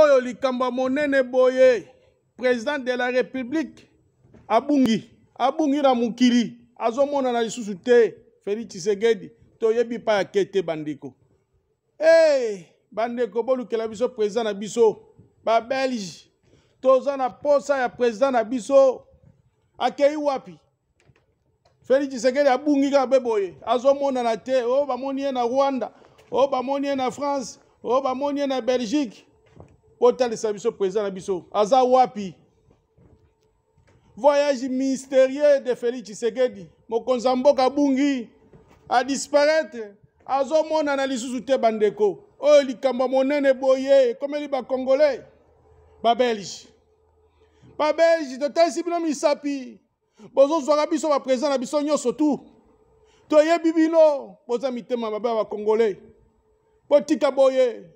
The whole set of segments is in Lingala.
oyo likambo ya monene boye président de la république abungi abungi na mokili azomonana lisusu te félix tshisekedi toyebi pa yake te bandeko hey, eh, bandeko bolukela biso président na biso babelge toza na posa ya président na biso akei wapi félix tshisekedi abungi kaka mpe boye azomonana te oyo oh, bamoni ye na rwanda oyo oh, bamoni ye na france oyo oh, bamoni ye na belgique otalisa biso président na biso aza wapi voyage ministérieux de félix tshisekedi mokonzi ya mboka abungi adisparaître azomonana lisusu te bandeko oyo likambo ya monene boye ekomeli bacongolais babelge babelge totalisi bino misapi bozozwaka biso baprésident na biso nyonso tu toyebi bino boza mitema mabe ya bacongolais botika boye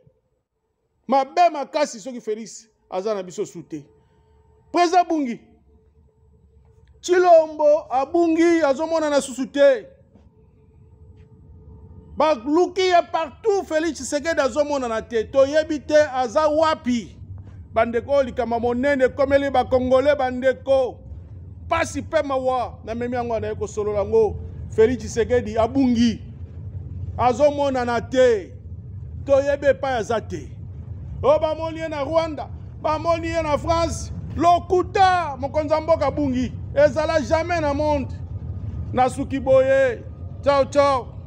mabe makasi soki félix aza na biso su te président abungi chilombo abungi azomonana susu te baluki ye partout félix tshisekedi azomonana te toyebi te aza wapi bandeko oyo likambo monene ekomeli bakongole bandeko pasi mpe mawa namemi yango anaye kosolola yango félix tshisekedi abungi azomonana te toyebi epai aza te oyo oh, bamoni ye na rwanda bamoni ye na france lokuta mokonzi ya mboka bungi ezala jamais na monde nasuki boye chao chao